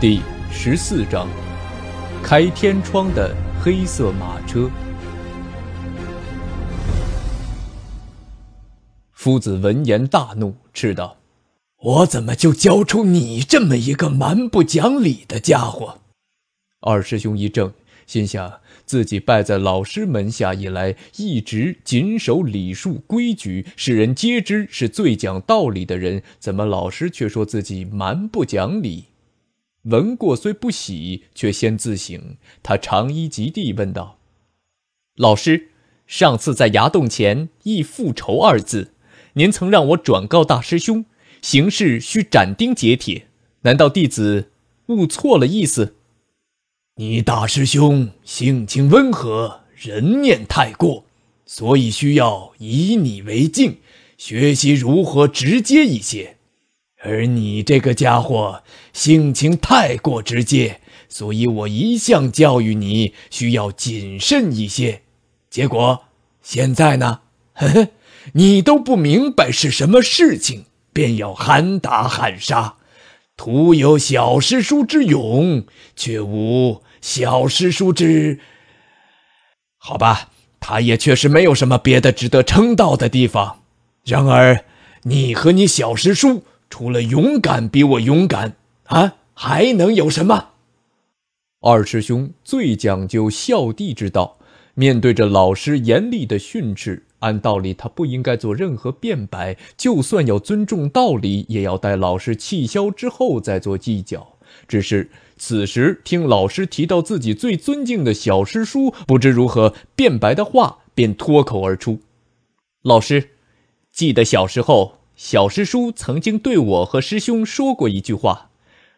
第十四章，开天窗的黑色马车。夫子闻言大怒，斥道：“我怎么就教出你这么一个蛮不讲理的家伙？”二师兄一怔，心想：自己拜在老师门下以来，一直谨守礼数规矩，世人皆知是最讲道理的人，怎么老师却说自己蛮不讲理？闻过虽不喜，却先自省。他长揖及地，问道：“老师，上次在崖洞前忆复仇二字，您曾让我转告大师兄，行事需斩钉截铁。难道弟子误错了意思？”你大师兄性情温和，人念太过，所以需要以你为镜，学习如何直接一些。而你这个家伙性情太过直接，所以我一向教育你需要谨慎一些。结果现在呢，呵呵，你都不明白是什么事情，便要喊打喊杀，徒有小师叔之勇，却无小师叔之……好吧，他也确实没有什么别的值得称道的地方。然而，你和你小师叔。除了勇敢比我勇敢啊，还能有什么？二师兄最讲究孝弟之道，面对着老师严厉的训斥，按道理他不应该做任何辩白。就算要尊重道理，也要待老师气消之后再做计较。只是此时听老师提到自己最尊敬的小师叔，不知如何辩白的话，便脱口而出：“老师，记得小时候。”小师叔曾经对我和师兄说过一句话：“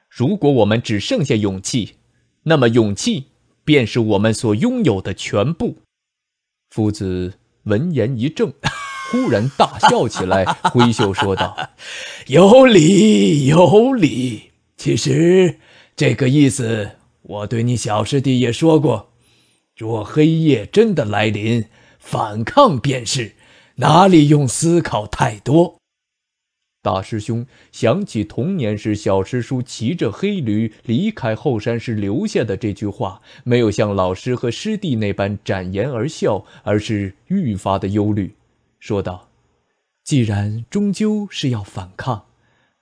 如果我们只剩下勇气，那么勇气便是我们所拥有的全部。”夫子闻言一怔，忽然大笑起来，挥袖说道：“有理有理。其实这个意思，我对你小师弟也说过。若黑夜真的来临，反抗便是，哪里用思考太多？”大师兄想起童年时小师叔骑着黑驴离开后山时留下的这句话，没有像老师和师弟那般展颜而笑，而是愈发的忧虑，说道：“既然终究是要反抗，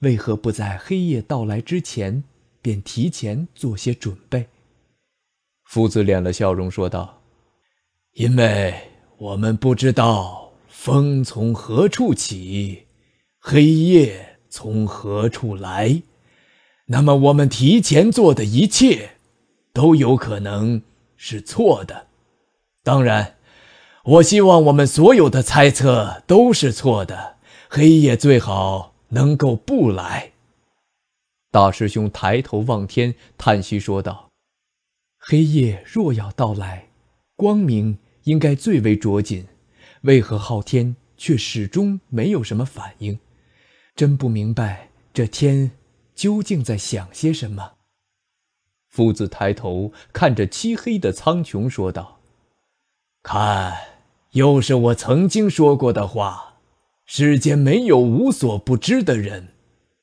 为何不在黑夜到来之前便提前做些准备？”夫子敛了笑容说道：“因为我们不知道风从何处起。”黑夜从何处来？那么我们提前做的一切，都有可能是错的。当然，我希望我们所有的猜测都是错的，黑夜最好能够不来。大师兄抬头望天，叹息说道：“黑夜若要到来，光明应该最为灼紧，为何昊天却始终没有什么反应？”真不明白这天究竟在想些什么。夫子抬头看着漆黑的苍穹，说道：“看，又是我曾经说过的话。世间没有无所不知的人。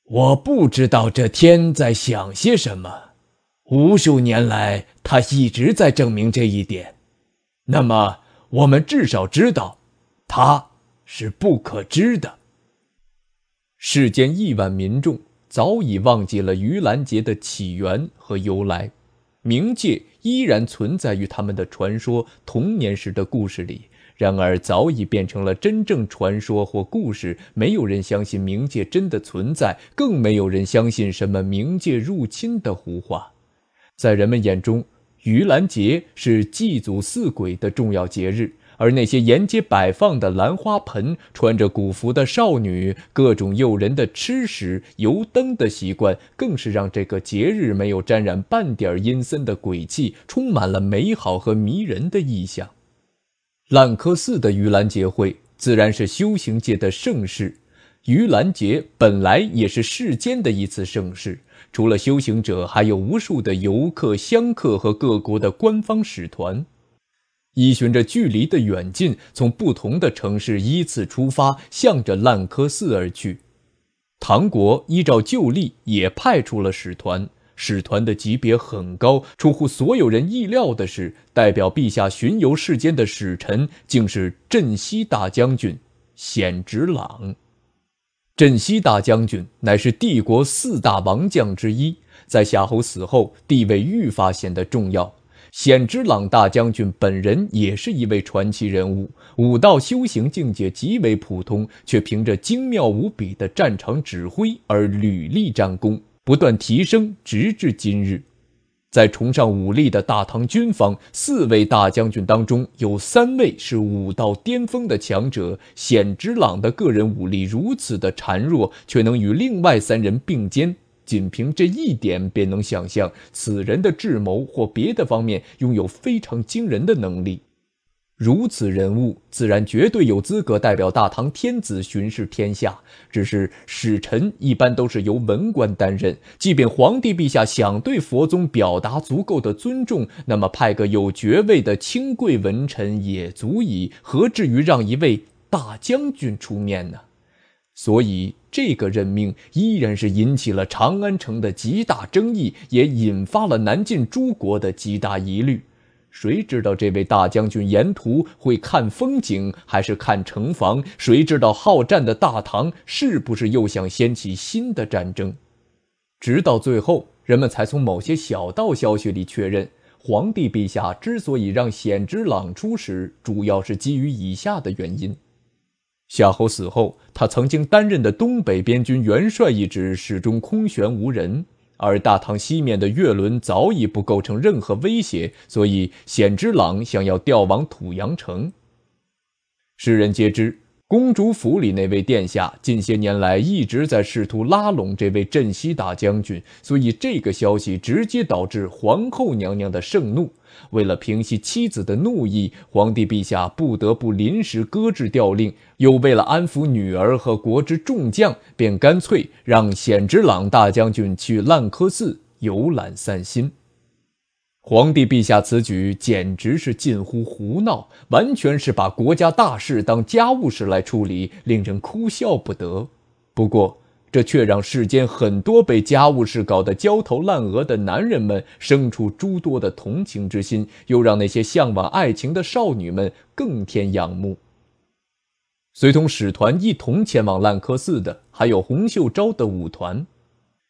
我不知道这天在想些什么。无数年来，他一直在证明这一点。那么，我们至少知道，他是不可知的。”世间亿万民众早已忘记了盂兰节的起源和由来，冥界依然存在于他们的传说、童年时的故事里。然而，早已变成了真正传说或故事。没有人相信冥界真的存在，更没有人相信什么冥界入侵的胡话。在人们眼中，盂兰节是祭祖祀鬼的重要节日。而那些沿街摆放的兰花盆、穿着古服的少女、各种诱人的吃食、油灯的习惯，更是让这个节日没有沾染半点阴森的鬼气，充满了美好和迷人的意象。烂柯寺的盂兰节会自然是修行界的盛事，盂兰节本来也是世间的一次盛事，除了修行者，还有无数的游客、香客和各国的官方使团。依循着距离的远近，从不同的城市依次出发，向着烂柯寺而去。唐国依照旧例也派出了使团，使团的级别很高。出乎所有人意料的是，代表陛下巡游世间的使臣竟是镇西大将军显直朗。镇西大将军乃是帝国四大王将之一，在夏侯死后，地位愈发显得重要。显知朗大将军本人也是一位传奇人物，武道修行境界极为普通，却凭着精妙无比的战场指挥而屡立战功，不断提升，直至今日。在崇尚武力的大唐军方，四位大将军当中有三位是武道巅峰的强者，显知朗的个人武力如此的孱弱，却能与另外三人并肩。仅凭这一点，便能想象此人的智谋或别的方面拥有非常惊人的能力。如此人物，自然绝对有资格代表大唐天子巡视天下。只是使臣一般都是由文官担任，即便皇帝陛下想对佛宗表达足够的尊重，那么派个有爵位的清贵文臣也足以，何至于让一位大将军出面呢？所以，这个任命依然是引起了长安城的极大争议，也引发了南晋诸国的极大疑虑。谁知道这位大将军沿途会看风景还是看城防？谁知道好战的大唐是不是又想掀起新的战争？直到最后，人们才从某些小道消息里确认，皇帝陛下之所以让显之朗出使，主要是基于以下的原因。夏侯死后，他曾经担任的东北边军元帅一职始终空悬无人，而大唐西面的月轮早已不构成任何威胁，所以显之朗想要调往土阳城。世人皆知，公主府里那位殿下近些年来一直在试图拉拢这位镇西大将军，所以这个消息直接导致皇后娘娘的盛怒。为了平息妻子的怒意，皇帝陛下不得不临时搁置调令；又为了安抚女儿和国之众将，便干脆让显之朗大将军去烂柯寺游览散心。皇帝陛下此举简直是近乎胡闹，完全是把国家大事当家务事来处理，令人哭笑不得。不过，这却让世间很多被家务事搞得焦头烂额的男人们生出诸多的同情之心，又让那些向往爱情的少女们更添仰慕。随同使团一同前往烂柯寺的，还有洪秀昭的舞团。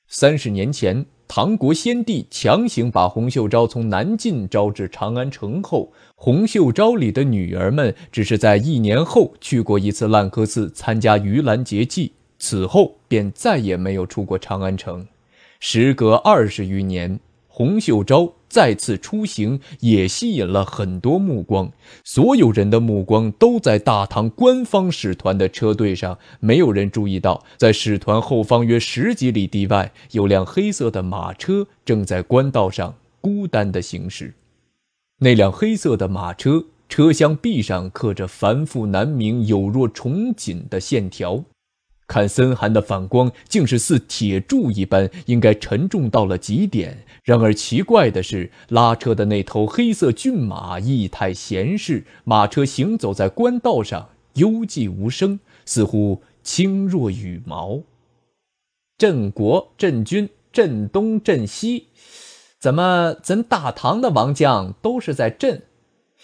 三十年前，唐国先帝强行把洪秀昭从南晋招至长安城后，洪秀昭里的女儿们只是在一年后去过一次烂柯寺参加盂兰节祭。此后便再也没有出过长安城。时隔二十余年，洪秀昭再次出行，也吸引了很多目光。所有人的目光都在大唐官方使团的车队上，没有人注意到，在使团后方约十几里地外，有辆黑色的马车正在官道上孤单的行驶。那辆黑色的马车，车厢壁上刻着繁复难明、有若重锦的线条。看森寒的反光，竟是似铁柱一般，应该沉重到了极点。然而奇怪的是，拉车的那头黑色骏马，意态闲适，马车行走在官道上，幽寂无声，似乎轻若羽毛。镇国、镇军、镇东、镇西，怎么咱大唐的王将都是在镇？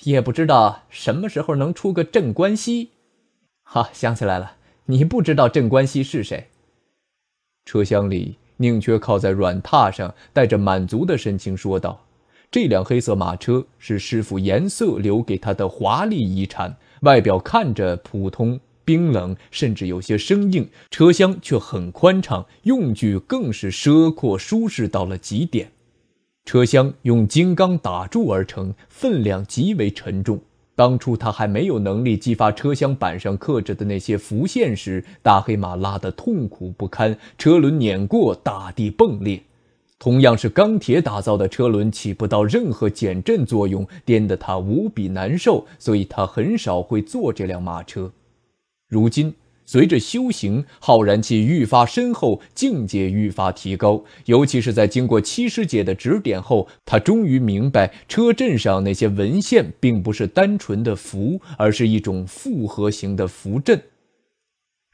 也不知道什么时候能出个镇关西。哈，想起来了。你不知道镇关西是谁？车厢里，宁缺靠在软榻上，带着满足的神情说道：“这辆黑色马车是师傅颜色留给他的华丽遗产。外表看着普通、冰冷，甚至有些生硬，车厢却很宽敞，用具更是奢阔舒适到了极点。车厢用金刚打铸而成，分量极为沉重。”当初他还没有能力激发车厢板上刻着的那些浮线时，大黑马拉得痛苦不堪，车轮碾过大地迸裂。同样是钢铁打造的车轮起不到任何减震作用，颠得他无比难受，所以他很少会坐这辆马车。如今。随着修行，浩然气愈发深厚，境界愈发提高。尤其是在经过七师姐的指点后，他终于明白车阵上那些文献并不是单纯的符，而是一种复合型的符阵。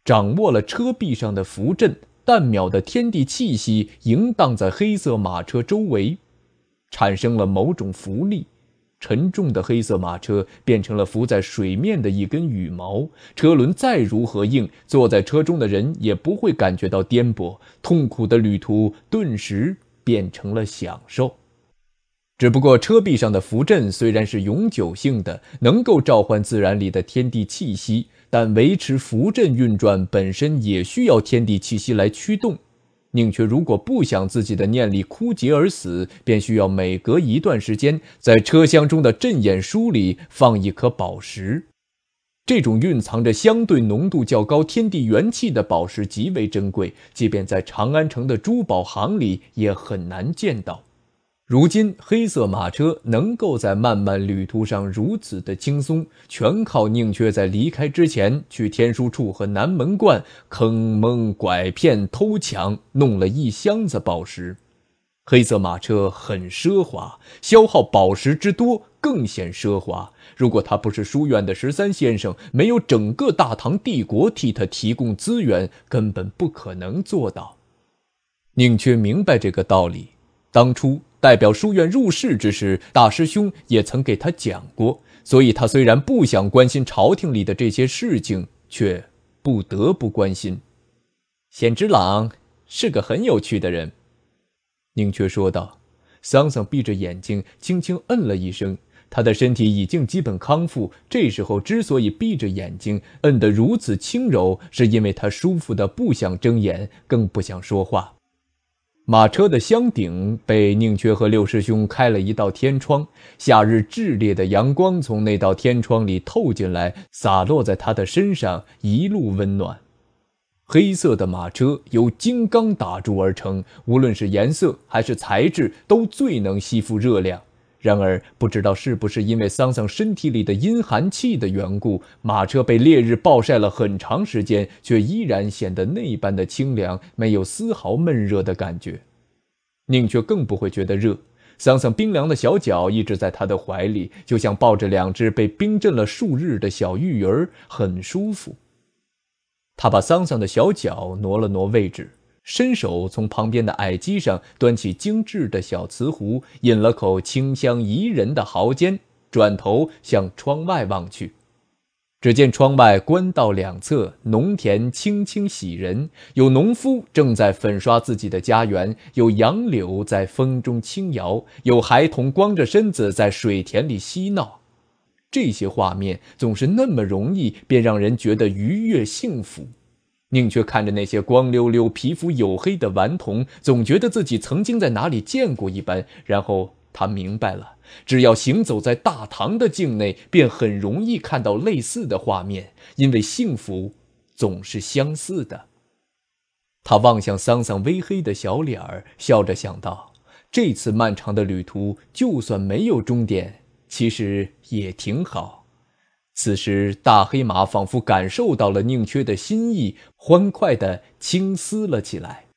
掌握了车壁上的符阵，淡渺的天地气息萦荡在黑色马车周围，产生了某种浮力。沉重的黑色马车变成了浮在水面的一根羽毛，车轮再如何硬，坐在车中的人也不会感觉到颠簸。痛苦的旅途顿时变成了享受。只不过车壁上的浮阵虽然是永久性的，能够召唤自然里的天地气息，但维持浮阵运转本身也需要天地气息来驱动。宁缺如果不想自己的念力枯竭而死，便需要每隔一段时间，在车厢中的阵眼书里放一颗宝石。这种蕴藏着相对浓度较高天地元气的宝石极为珍贵，即便在长安城的珠宝行里也很难见到。如今，黑色马车能够在漫漫旅途上如此的轻松，全靠宁缺在离开之前去天书处和南门观坑蒙拐骗偷抢，弄了一箱子宝石。黑色马车很奢华，消耗宝石之多更显奢华。如果他不是书院的十三先生，没有整个大唐帝国替他提供资源，根本不可能做到。宁缺明白这个道理，当初。代表书院入世之时，大师兄也曾给他讲过，所以，他虽然不想关心朝廷里的这些事情，却不得不关心。显之朗是个很有趣的人，宁缺说道。桑桑闭着眼睛，轻轻嗯了一声。他的身体已经基本康复，这时候之所以闭着眼睛，摁得如此轻柔，是因为他舒服的不想睁眼，更不想说话。马车的箱顶被宁缺和六师兄开了一道天窗，夏日炽烈的阳光从那道天窗里透进来，洒落在他的身上，一路温暖。黑色的马车由金刚打铸而成，无论是颜色还是材质，都最能吸附热量。然而，不知道是不是因为桑桑身体里的阴寒气的缘故，马车被烈日暴晒了很长时间，却依然显得那般的清凉，没有丝毫闷热的感觉。宁却更不会觉得热。桑桑冰凉的小脚一直在他的怀里，就像抱着两只被冰镇了数日的小玉儿，很舒服。他把桑桑的小脚挪了挪位置。伸手从旁边的矮机上端起精致的小瓷壶，饮了口清香怡人的毫尖，转头向窗外望去，只见窗外官道两侧农田青青喜人，有农夫正在粉刷自己的家园，有杨柳在风中轻摇，有孩童光着身子在水田里嬉闹。这些画面总是那么容易便让人觉得愉悦幸福。宁缺看着那些光溜溜、皮肤黝黑的顽童，总觉得自己曾经在哪里见过一般。然后他明白了，只要行走在大唐的境内，便很容易看到类似的画面，因为幸福总是相似的。他望向桑桑微黑的小脸儿，笑着想到：这次漫长的旅途，就算没有终点，其实也挺好。此时，大黑马仿佛感受到了宁缺的心意，欢快地轻嘶了起来。